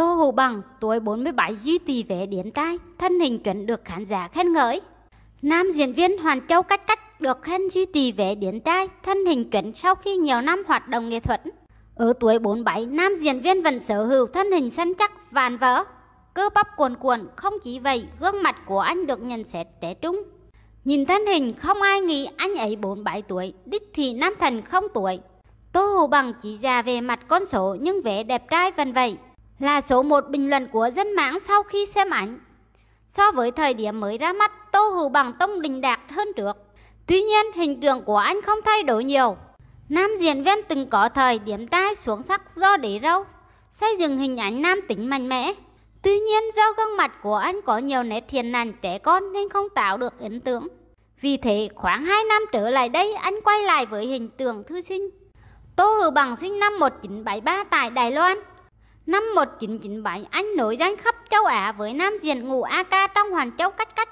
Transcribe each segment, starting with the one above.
Tô Hữu Bằng, tuổi 47 duy tỳ vẻ điển trai, thân hình chuẩn được khán giả khen ngợi. Nam diễn viên Hoàn Châu Cách Cách được khen duy trì vẻ điển trai, thân hình chuẩn sau khi nhiều năm hoạt động nghệ thuật. Ở tuổi 47, nam diễn viên vẫn sở hữu thân hình săn chắc, vàn vỡ, cơ bắp cuồn cuộn, không chỉ vậy, gương mặt của anh được nhận xét trẻ trung. Nhìn thân hình, không ai nghĩ anh ấy 47 tuổi, đích thị nam thần không tuổi. Tô Hồ Bằng chỉ già về mặt con số nhưng vẻ đẹp trai vẫn vậy là số một bình luận của dân mạng sau khi xem ảnh. So với thời điểm mới ra mắt, Tô Hữu Bằng tông đình đạt hơn trước. Tuy nhiên, hình tượng của anh không thay đổi nhiều. Nam diễn viên từng có thời điểm tai xuống sắc do để râu, xây dựng hình ảnh nam tính mạnh mẽ. Tuy nhiên, do gương mặt của anh có nhiều nét thiền nàn trẻ con nên không tạo được ấn tượng. Vì thế, khoảng 2 năm trở lại đây, anh quay lại với hình tượng thư sinh. Tô Hữu Bằng sinh năm 1973 tại Đài Loan. Năm 1997, anh nổi danh khắp châu Á với nam diễn ngụ AK trong Hoàn Châu Cách Cách.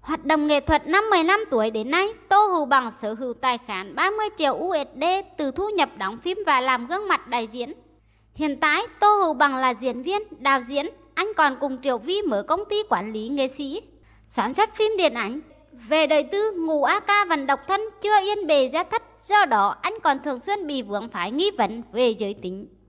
Hoạt động nghệ thuật năm 15 tuổi đến nay, Tô Hữu Bằng sở hữu tài khoản 30 triệu USD từ thu nhập đóng phim và làm gương mặt đại diễn. Hiện tại, Tô Hữu Bằng là diễn viên, đạo diễn, anh còn cùng Triệu Vi mở công ty quản lý nghệ sĩ, sản xuất phim điện ảnh. Về đời tư, ngụ AK vẫn độc thân, chưa yên bề gia thất, do đó anh còn thường xuyên bị vướng phải nghi vấn về giới tính.